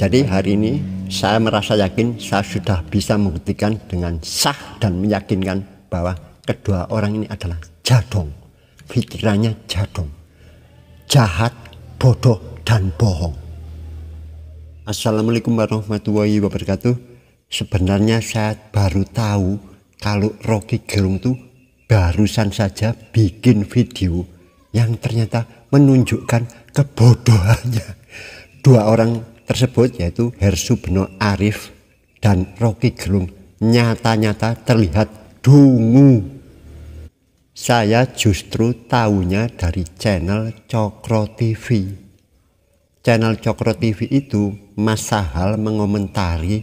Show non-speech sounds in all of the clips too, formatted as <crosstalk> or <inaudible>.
Jadi hari ini saya merasa yakin saya sudah bisa membuktikan dengan sah dan meyakinkan bahwa kedua orang ini adalah jadong. Pikirannya jadong. Jahat, bodoh, dan bohong. Assalamualaikum warahmatullahi wabarakatuh. Sebenarnya saya baru tahu kalau Rocky Gerung tuh barusan saja bikin video yang ternyata menunjukkan kebodohannya dua orang tersebut yaitu Hersu Arif dan Rocky Gerung nyata-nyata terlihat dungu. Saya justru tahunya dari channel Cokro TV. Channel Cokro TV itu Mas Sahal mengomentari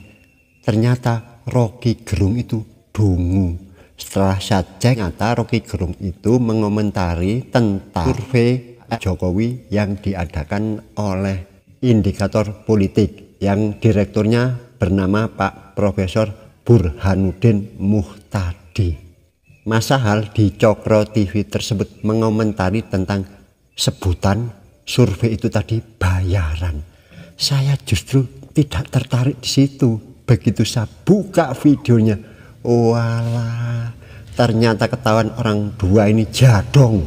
ternyata Rocky Gerung itu dungu. Setelah saya cek ternyata Rocky Gerung itu mengomentari tentang survei Jokowi yang diadakan oleh indikator politik yang direkturnya bernama Pak Profesor Burhanuddin Muhtadi. Masa hal di Cokro TV tersebut mengomentari tentang sebutan survei itu tadi bayaran. Saya justru tidak tertarik di situ. Begitu saya buka videonya, walah ternyata ketahuan orang dua ini jadong,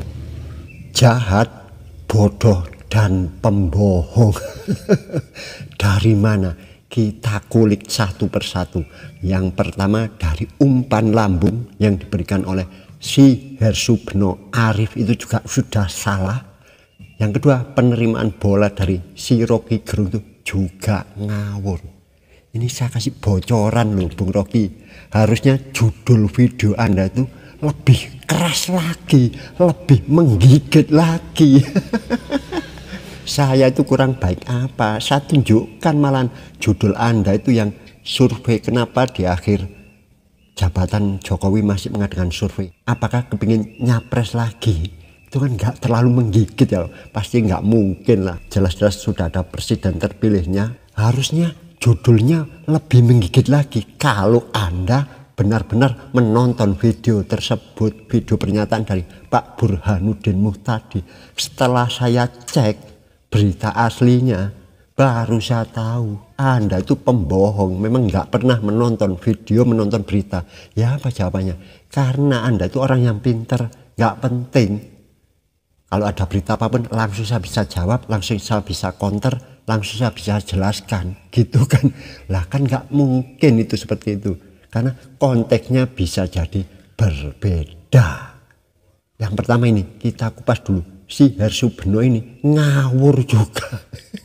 jahat, bodoh, dan pembohong. <laughs> dari mana? Kita kulik satu persatu. Yang pertama dari umpan lambung yang diberikan oleh si Hersubno Arif itu juga sudah salah. Yang kedua penerimaan bola dari si Rocky Gerung itu juga ngawur. Ini saya kasih bocoran loh Bung Rocky. Harusnya judul video Anda itu lebih keras lagi, lebih menggigit lagi. <laughs> saya itu kurang baik apa. Saya tunjukkan malahan judul Anda itu yang survei kenapa di akhir jabatan Jokowi masih mengadakan survei. Apakah kepingin nyapres lagi? Itu kan nggak terlalu menggigit ya. Pasti nggak mungkin lah. Jelas-jelas sudah ada presiden terpilihnya. Harusnya judulnya lebih menggigit lagi. Kalau Anda benar-benar menonton video tersebut, video pernyataan dari Pak Burhanuddin Muhtadi. Setelah saya cek, berita aslinya baru saya tahu Anda itu pembohong memang nggak pernah menonton video menonton berita ya apa jawabannya karena Anda itu orang yang pinter nggak penting kalau ada berita apapun langsung saya bisa jawab langsung saya bisa counter langsung saya bisa jelaskan <laughs> gitu kan lah kan nggak mungkin itu seperti itu karena konteksnya bisa jadi berbeda yang pertama ini kita kupas dulu si Harsubeno ini ngawur juga.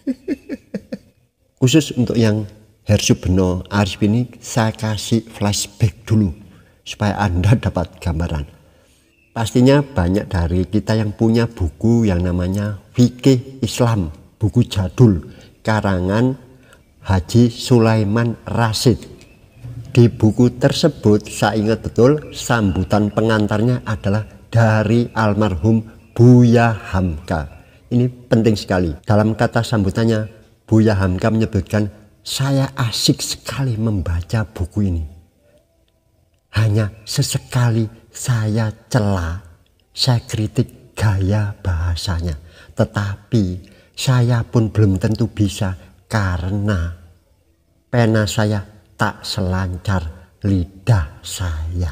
<laughs> Khusus untuk yang Harsubeno Arif ini saya kasih flashback dulu supaya Anda dapat gambaran. Pastinya banyak dari kita yang punya buku yang namanya Fikih Islam, buku jadul karangan Haji Sulaiman Rasid. Di buku tersebut saya ingat betul sambutan pengantarnya adalah dari almarhum Buya Hamka. Ini penting sekali. Dalam kata sambutannya, Buya Hamka menyebutkan, saya asik sekali membaca buku ini. Hanya sesekali saya celah, saya kritik gaya bahasanya. Tetapi saya pun belum tentu bisa karena pena saya tak selancar lidah saya.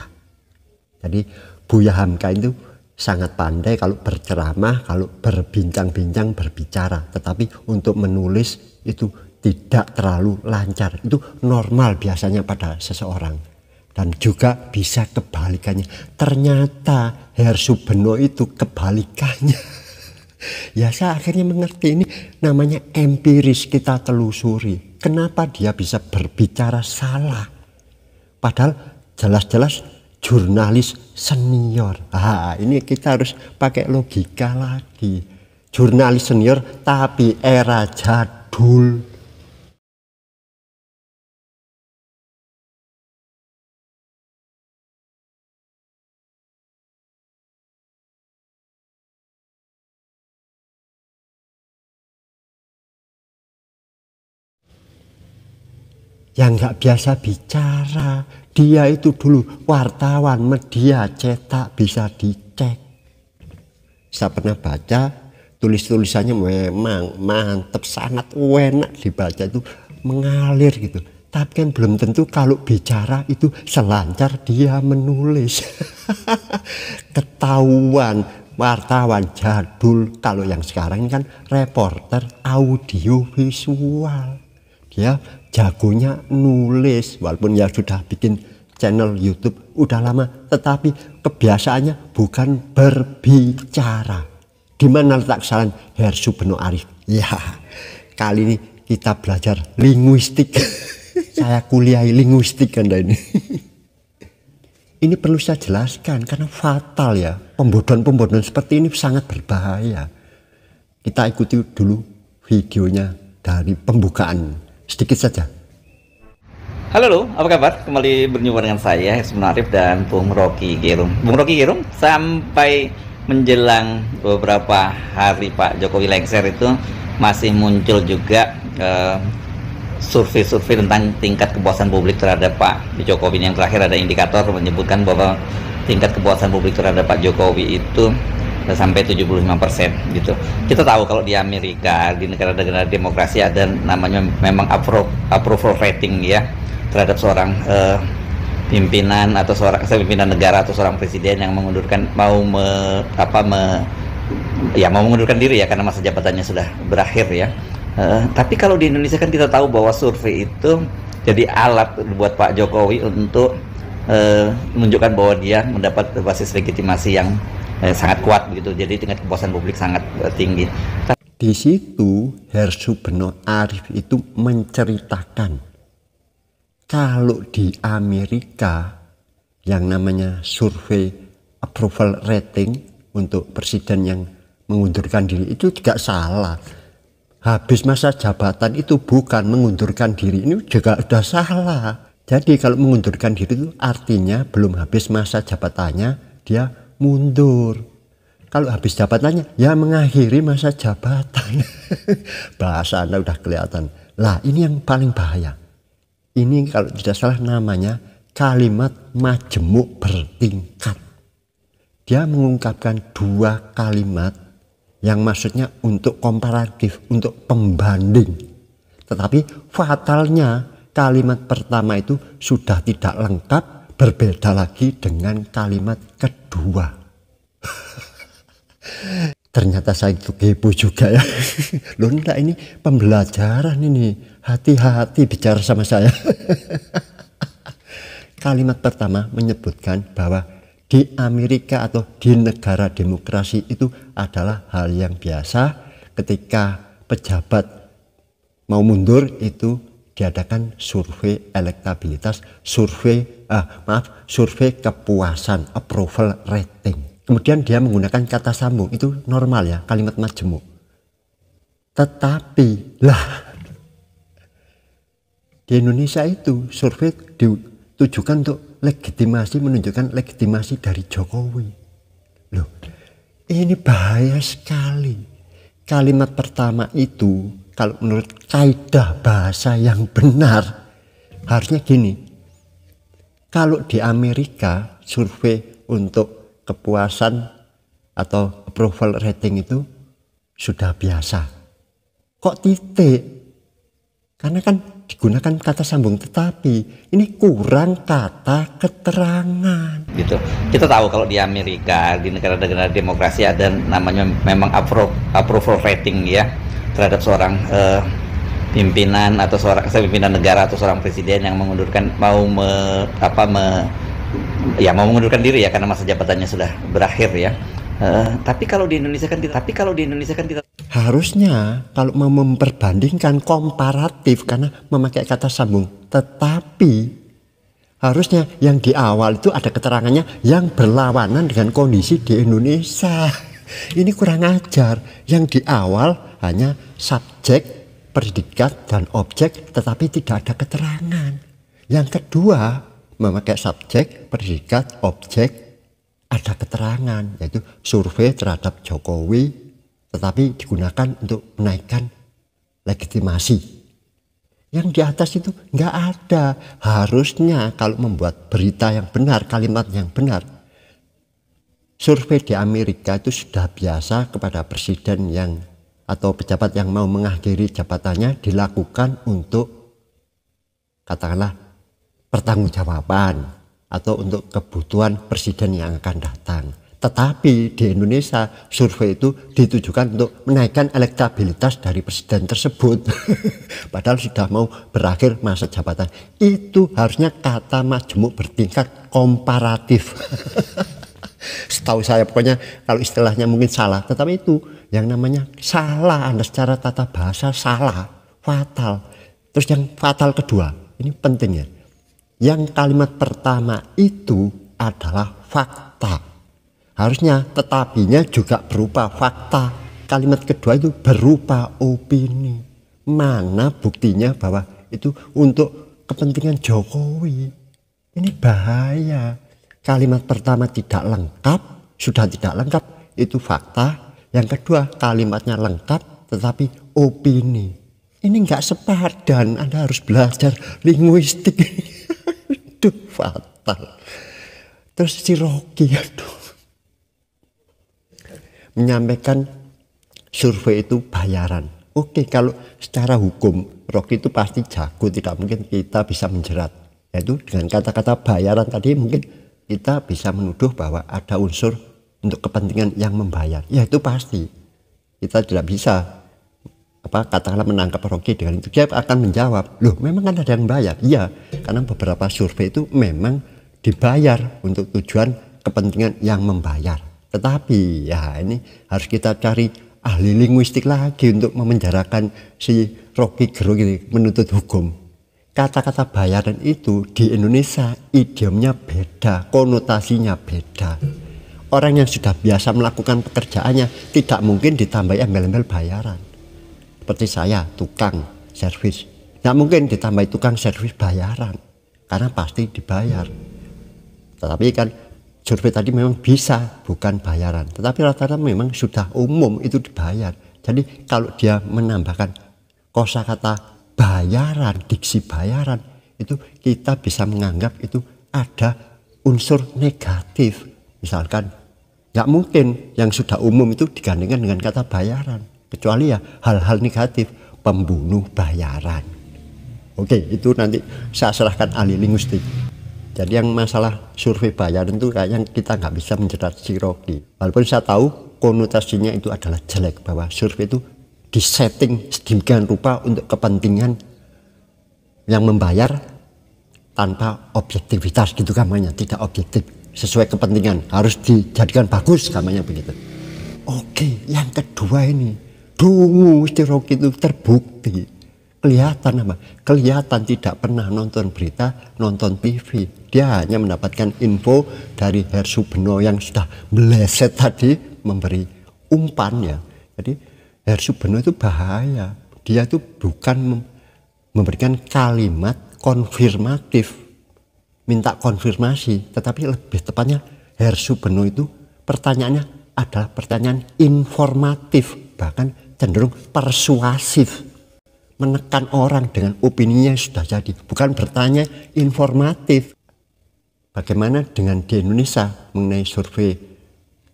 Jadi Buya Hamka itu sangat pandai kalau berceramah, kalau berbincang-bincang, berbicara. Tetapi untuk menulis itu tidak terlalu lancar. Itu normal biasanya pada seseorang. Dan juga bisa kebalikannya. Ternyata Hersu Beno itu kebalikannya. <laughs> ya saya akhirnya mengerti ini namanya empiris kita telusuri. Kenapa dia bisa berbicara salah? Padahal jelas-jelas jurnalis senior. Ah, ini kita harus pakai logika lagi. Jurnalis senior tapi era jadul. Yang nggak biasa bicara, dia itu dulu wartawan media cetak bisa dicek. Saya pernah baca tulis-tulisannya memang mantep sangat enak dibaca itu mengalir gitu. Tapi kan belum tentu kalau bicara itu selancar dia menulis. <laughs> Ketahuan wartawan jadul kalau yang sekarang kan reporter audio visual. Dia jagonya nulis walaupun ya sudah bikin channel YouTube udah lama tetapi kebiasaannya bukan berbicara di mana letak kesalahan Her Subeno Arif ya kali ini kita belajar linguistik <laughs> saya kuliah linguistik anda ini ini perlu saya jelaskan karena fatal ya pembodohan-pembodohan seperti ini sangat berbahaya kita ikuti dulu videonya dari pembukaan sedikit saja. Halo lo, apa kabar? Kembali berjumpa dengan saya, Hesman Arif dan Bung Rocky Gerung. Bung Rocky Gerung, sampai menjelang beberapa hari Pak Jokowi lengser itu masih muncul juga survei eh, survei-survei tentang tingkat kepuasan publik terhadap Pak Jokowi yang terakhir ada indikator menyebutkan bahwa tingkat kepuasan publik terhadap Pak Jokowi itu sampai 75% gitu. Kita tahu kalau di Amerika, di negara-negara demokrasi ada namanya memang approval, approval rating ya terhadap seorang uh, pimpinan atau seorang pimpinan negara atau seorang presiden yang mengundurkan mau me, apa me, ya mau mengundurkan diri ya karena masa jabatannya sudah berakhir ya. Uh, tapi kalau di Indonesia kan kita tahu bahwa survei itu jadi alat buat Pak Jokowi untuk uh, menunjukkan bahwa dia mendapat basis legitimasi yang eh, sangat kuat begitu. Jadi tingkat kepuasan publik sangat eh, tinggi. Di situ Hersubeno Arif itu menceritakan kalau di Amerika yang namanya survei approval rating untuk presiden yang mengundurkan diri itu juga salah. Habis masa jabatan itu bukan mengundurkan diri ini juga sudah salah. Jadi kalau mengundurkan diri itu artinya belum habis masa jabatannya dia mundur. Kalau habis jabatannya, ya mengakhiri masa jabatan. <laughs> Bahasa Anda udah kelihatan. Lah, ini yang paling bahaya. Ini kalau tidak salah namanya kalimat majemuk bertingkat. Dia mengungkapkan dua kalimat yang maksudnya untuk komparatif, untuk pembanding. Tetapi fatalnya kalimat pertama itu sudah tidak lengkap Berbeda lagi dengan kalimat kedua. <laughs> Ternyata saya itu kepo juga ya. <laughs> Loh enggak ini pembelajaran ini. Hati-hati bicara sama saya. <laughs> Kalimat pertama menyebutkan bahwa di Amerika atau di negara demokrasi itu adalah hal yang biasa ketika pejabat mau mundur itu diadakan survei elektabilitas, survei uh, maaf, survei kepuasan, approval rating. Kemudian dia menggunakan kata sambung itu normal ya, kalimat majemuk. Tetapi lah di Indonesia itu survei ditujukan untuk legitimasi menunjukkan legitimasi dari Jokowi. Loh, ini bahaya sekali. Kalimat pertama itu kalau menurut kaidah bahasa yang benar harusnya gini. Kalau di Amerika survei untuk kepuasan atau approval rating itu sudah biasa. Kok titik? Karena kan digunakan kata sambung tetapi ini kurang kata keterangan gitu kita tahu kalau di Amerika di negara-negara demokrasi ada namanya memang approval rating ya terhadap seorang uh, pimpinan atau seorang pimpinan negara atau seorang presiden yang mengundurkan mau me, apa me, ya mau mengundurkan diri ya karena masa jabatannya sudah berakhir ya. Uh, tapi kalau di Indonesia kan tapi kalau di Indonesia kan harusnya kalau mau memperbandingkan komparatif karena memakai kata sambung tetapi harusnya yang di awal itu ada keterangannya yang berlawanan dengan kondisi di Indonesia. Ini kurang ajar. Yang di awal hanya subjek, predikat, dan objek tetapi tidak ada keterangan. Yang kedua memakai subjek, predikat, objek, ada keterangan yaitu survei terhadap Jokowi tetapi digunakan untuk menaikkan legitimasi. Yang di atas itu nggak ada. Harusnya kalau membuat berita yang benar, kalimat yang benar, survei di Amerika itu sudah biasa kepada presiden yang atau pejabat yang mau mengakhiri jabatannya dilakukan untuk katakanlah pertanggungjawaban atau untuk kebutuhan presiden yang akan datang. Tetapi di Indonesia survei itu ditujukan untuk menaikkan elektabilitas dari presiden tersebut. <laughs> Padahal sudah mau berakhir masa jabatan. Itu harusnya kata majemuk bertingkat komparatif. <laughs> Setahu saya pokoknya kalau istilahnya mungkin salah, tetapi itu yang namanya salah Anda secara tata bahasa salah, fatal. Terus yang fatal kedua, ini pentingnya, Yang kalimat pertama itu adalah fakta. Harusnya tetapinya juga berupa fakta. Kalimat kedua itu berupa opini. Mana buktinya bahwa itu untuk kepentingan Jokowi. Ini bahaya kalimat pertama tidak lengkap, sudah tidak lengkap, itu fakta. Yang kedua, kalimatnya lengkap tetapi opini. Ini nggak sepadan, Anda harus belajar linguistik. itu <laughs> fatal. Terus si Rocky, aduh. Menyampaikan survei itu bayaran. Oke, kalau secara hukum Rocky itu pasti jago, tidak mungkin kita bisa menjerat. Yaitu dengan kata-kata bayaran tadi mungkin kita bisa menuduh bahwa ada unsur untuk kepentingan yang membayar. Ya itu pasti. Kita tidak bisa apa katakanlah menangkap Rocky dengan itu dia akan menjawab loh memang kan ada yang bayar iya karena beberapa survei itu memang dibayar untuk tujuan kepentingan yang membayar tetapi ya ini harus kita cari ahli linguistik lagi untuk memenjarakan si Rocky Gerung ini menuntut hukum kata-kata bayaran itu di Indonesia idiomnya beda, konotasinya beda. Orang yang sudah biasa melakukan pekerjaannya tidak mungkin ditambahi embel-embel bayaran. Seperti saya, tukang servis. Tidak mungkin ditambahi tukang servis bayaran. Karena pasti dibayar. Tetapi kan survei tadi memang bisa, bukan bayaran. Tetapi rata-rata memang sudah umum itu dibayar. Jadi kalau dia menambahkan kosa kata bayaran, diksi bayaran itu kita bisa menganggap itu ada unsur negatif. Misalkan nggak mungkin yang sudah umum itu digandengkan dengan kata bayaran. Kecuali ya hal-hal negatif, pembunuh bayaran. Oke, itu nanti saya serahkan ahli linguistik. Jadi yang masalah survei bayaran itu yang kita nggak bisa menjerat Siroki. Walaupun saya tahu konotasinya itu adalah jelek bahwa survei itu disetting sedemikian rupa untuk kepentingan yang membayar tanpa objektivitas gitu kamanya tidak objektif sesuai kepentingan harus dijadikan bagus namanya begitu oke yang kedua ini dungu stirok itu terbukti kelihatan apa kelihatan tidak pernah nonton berita nonton TV dia hanya mendapatkan info dari Beno yang sudah meleset tadi memberi umpannya jadi Hersubeno itu bahaya. Dia itu bukan memberikan kalimat konfirmatif, minta konfirmasi, tetapi lebih tepatnya Hersubeno itu pertanyaannya adalah pertanyaan informatif, bahkan cenderung persuasif. Menekan orang dengan opininya sudah jadi, bukan bertanya informatif. Bagaimana dengan di Indonesia mengenai survei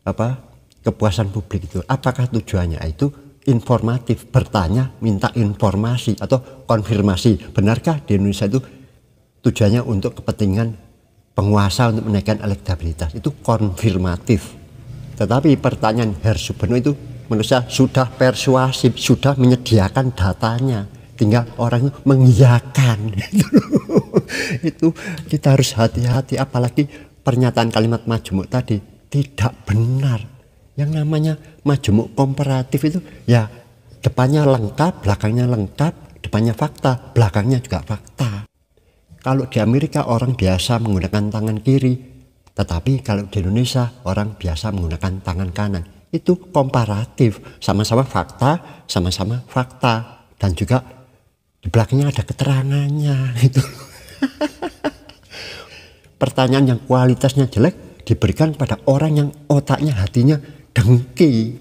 apa kepuasan publik itu? Apakah tujuannya itu informatif, bertanya, minta informasi atau konfirmasi. Benarkah di Indonesia itu tujuannya untuk kepentingan penguasa untuk menaikkan elektabilitas? Itu konfirmatif. Tetapi pertanyaan Hersubeno itu menurut saya sudah persuasif, sudah menyediakan datanya. Tinggal orang mengiyakan. <laughs> itu kita harus hati-hati apalagi pernyataan kalimat majemuk tadi tidak benar yang namanya majemuk komparatif itu ya depannya lengkap, belakangnya lengkap, depannya fakta, belakangnya juga fakta. Kalau di Amerika orang biasa menggunakan tangan kiri, tetapi kalau di Indonesia orang biasa menggunakan tangan kanan. Itu komparatif, sama-sama fakta, sama-sama fakta. Dan juga di belakangnya ada keterangannya <laughs> itu Pertanyaan yang kualitasnya jelek diberikan pada orang yang otaknya, hatinya dengki,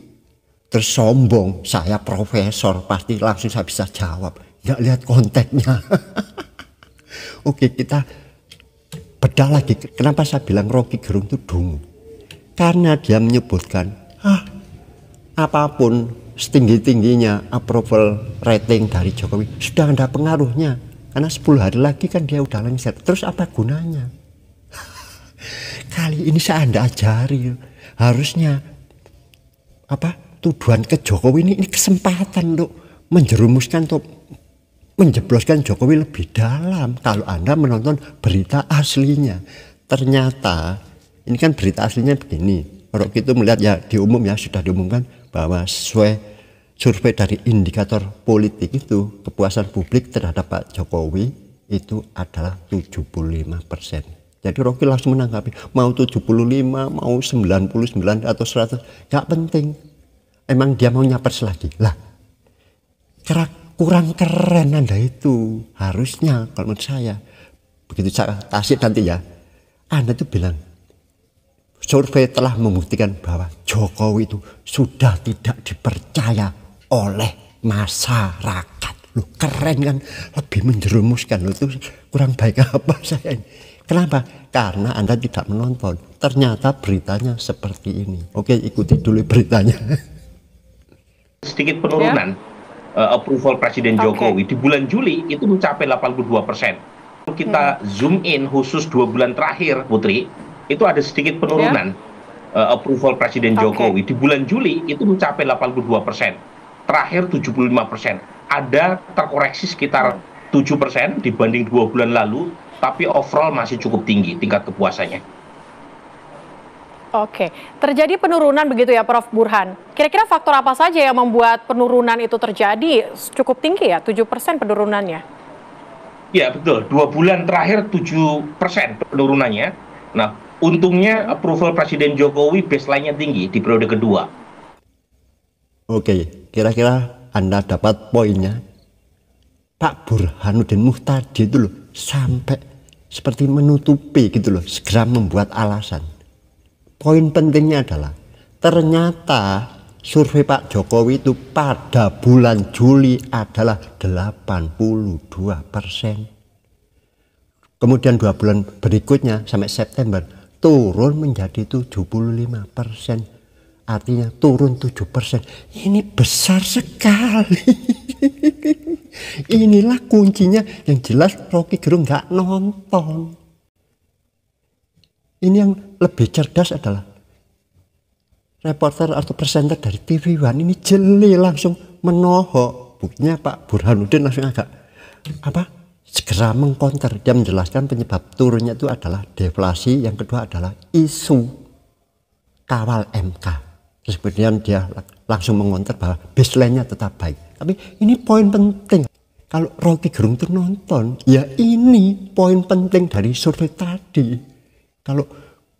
tersombong, saya profesor pasti langsung saya bisa jawab. Nggak lihat konteksnya. <laughs> Oke kita bedah lagi. Kenapa saya bilang Rocky Gerung itu dungu? Karena dia menyebutkan, ah apapun setinggi-tingginya approval rating dari Jokowi sudah ada pengaruhnya. Karena 10 hari lagi kan dia udah lengser. Terus apa gunanya? <laughs> Kali ini saya anda ajari harusnya apa tuduhan ke Jokowi ini, ini kesempatan untuk menjerumuskan untuk menjebloskan Jokowi lebih dalam kalau Anda menonton berita aslinya. Ternyata ini kan berita aslinya begini. Kalau kita melihat ya di umum ya sudah diumumkan bahwa sesuai survei dari indikator politik itu kepuasan publik terhadap Pak Jokowi itu adalah 75 persen. Jadi Rocky langsung menanggapi, mau 75, mau 99 atau 100, gak penting. Emang dia mau nyapers lagi. Lah, kerak, kurang keren Anda itu. Harusnya kalau menurut saya, begitu saya kasih nanti ya, Anda tuh bilang, survei telah membuktikan bahwa Jokowi itu sudah tidak dipercaya oleh masyarakat. Loh, keren kan? Lebih menjerumuskan. Loh, itu kurang baik apa <laughs> saya ini. Kenapa? Karena Anda tidak menonton. Ternyata beritanya seperti ini. Oke, ikuti dulu beritanya. <laughs> Sedikit penurunan ya? uh, approval Presiden okay. Jokowi di bulan Juli itu mencapai 82 persen. Kita hmm. zoom in khusus dua bulan terakhir, Putri, itu ada sedikit penurunan ya? uh, approval Presiden okay. Jokowi di bulan Juli itu mencapai 82 persen. Terakhir 75 persen. Ada terkoreksi sekitar 7 persen dibanding dua bulan lalu tapi overall masih cukup tinggi tingkat kepuasannya. Oke, terjadi penurunan begitu ya Prof. Burhan. Kira-kira faktor apa saja yang membuat penurunan itu terjadi cukup tinggi ya, 7% penurunannya? Ya betul, dua bulan terakhir 7% penurunannya. Nah, untungnya approval Presiden Jokowi baseline-nya tinggi di periode kedua. Oke, kira-kira Anda dapat poinnya. Pak Burhanuddin Muhtadi itu loh sampai seperti menutupi gitu loh, segera membuat alasan. Poin pentingnya adalah ternyata survei Pak Jokowi itu pada bulan Juli adalah 82 persen. Kemudian dua bulan berikutnya sampai September turun menjadi 75 persen Artinya turun 7%. Ini besar sekali. Inilah kuncinya yang jelas Rocky Gerung nggak nonton. Ini yang lebih cerdas adalah reporter atau presenter dari TV One ini jeli langsung menohok. Buktinya Pak Burhanuddin langsung agak apa segera mengkonter dia menjelaskan penyebab turunnya itu adalah deflasi yang kedua adalah isu kawal MK Terus kemudian dia langsung mengonter bahwa baseline-nya tetap baik. Tapi ini poin penting. Kalau Rocky Gerung itu nonton, ya ini poin penting dari survei tadi. Kalau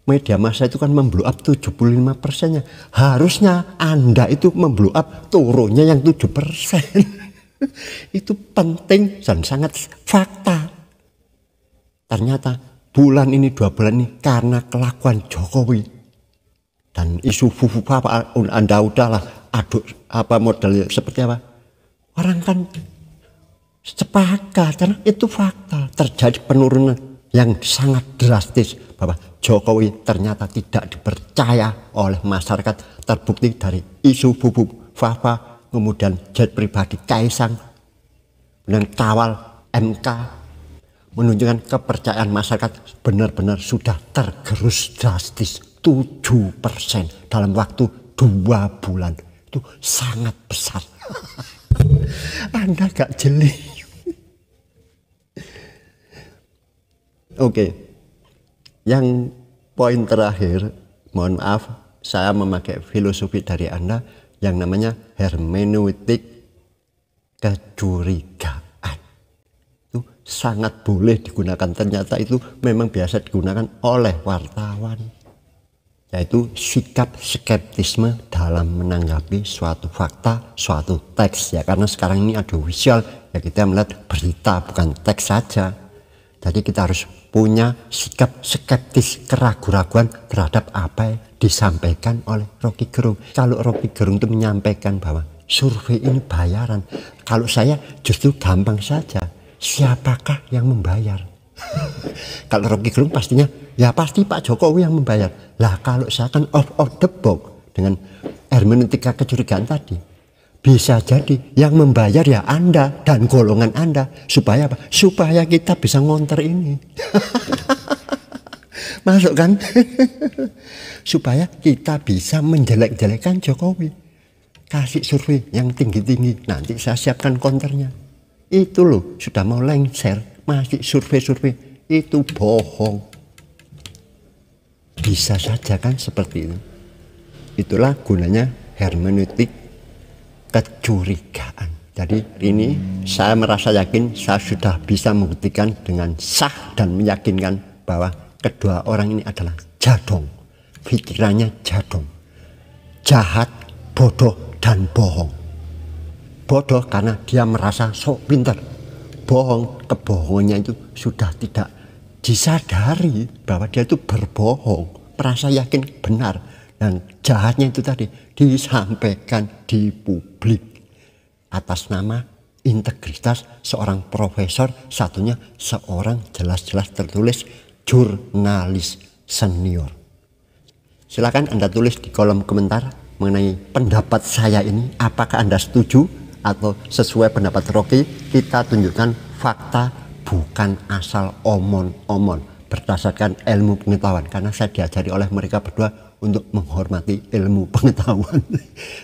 media massa itu kan memblow up 75 persennya. Harusnya Anda itu memblow up turunnya yang 7 persen. <laughs> itu penting dan sangat fakta. Ternyata bulan ini dua bulan ini karena kelakuan Jokowi dan isu fufu apa anda udahlah aduk apa model seperti apa orang kan sepakat karena itu fakta terjadi penurunan yang sangat drastis bahwa Jokowi ternyata tidak dipercaya oleh masyarakat terbukti dari isu bubu Fafa kemudian jet pribadi Kaisang dan kawal MK menunjukkan kepercayaan masyarakat benar-benar sudah tergerus drastis 7 persen dalam waktu dua bulan. Itu sangat besar. <laughs> Anda gak jeli. <laughs> Oke. Yang poin terakhir, mohon maaf, saya memakai filosofi dari Anda yang namanya hermeneutik kecurigaan. Itu sangat boleh digunakan. Ternyata itu memang biasa digunakan oleh wartawan yaitu sikap skeptisme dalam menanggapi suatu fakta, suatu teks ya karena sekarang ini ada visual ya kita melihat berita bukan teks saja. Jadi kita harus punya sikap skeptis keraguan-raguan terhadap apa yang disampaikan oleh Rocky Gerung. Kalau Rocky Gerung itu menyampaikan bahwa survei ini bayaran, kalau saya justru gampang saja. Siapakah yang membayar? <laughs> kalau Rocky Gerung pastinya ya pasti Pak Jokowi yang membayar lah kalau saya kan off of the box dengan hermeneutika kecurigaan tadi bisa jadi yang membayar ya Anda dan golongan Anda supaya apa? supaya kita bisa ngonter ini <laughs> masuk kan <laughs> supaya kita bisa menjelek-jelekan Jokowi kasih survei yang tinggi-tinggi nanti saya siapkan konternya itu loh sudah mau lengser masih survei-survei itu bohong. Bisa saja kan seperti itu. Itulah gunanya hermeneutik kecurigaan. Jadi ini saya merasa yakin saya sudah bisa membuktikan dengan sah dan meyakinkan bahwa kedua orang ini adalah jadong. Pikirannya jadong. Jahat, bodoh, dan bohong. Bodoh karena dia merasa sok pintar. Bohong kebohongnya itu sudah tidak disadari bahwa dia itu berbohong merasa yakin benar dan jahatnya itu tadi disampaikan di publik atas nama integritas seorang profesor satunya seorang jelas-jelas tertulis jurnalis senior silakan anda tulis di kolom komentar mengenai pendapat saya ini apakah anda setuju atau sesuai pendapat Rocky kita tunjukkan fakta bukan asal omon-omon berdasarkan ilmu pengetahuan karena saya diajari oleh mereka berdua untuk menghormati ilmu pengetahuan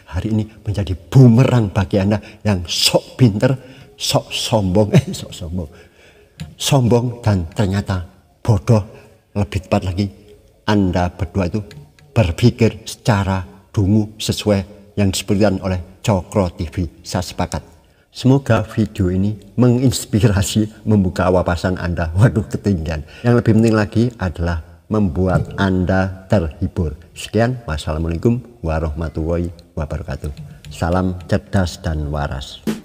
<laughs> hari ini menjadi bumerang bagi anda yang sok pinter sok sombong eh sok sombong sombong dan ternyata bodoh lebih tepat lagi anda berdua itu berpikir secara dungu sesuai yang disebutkan oleh Cokro TV saya sepakat Semoga video ini menginspirasi membuka wawasan Anda. Waduh ketinggian. Yang lebih penting lagi adalah membuat Anda terhibur. Sekian, wassalamualaikum warahmatullahi wabarakatuh. Salam cerdas dan waras.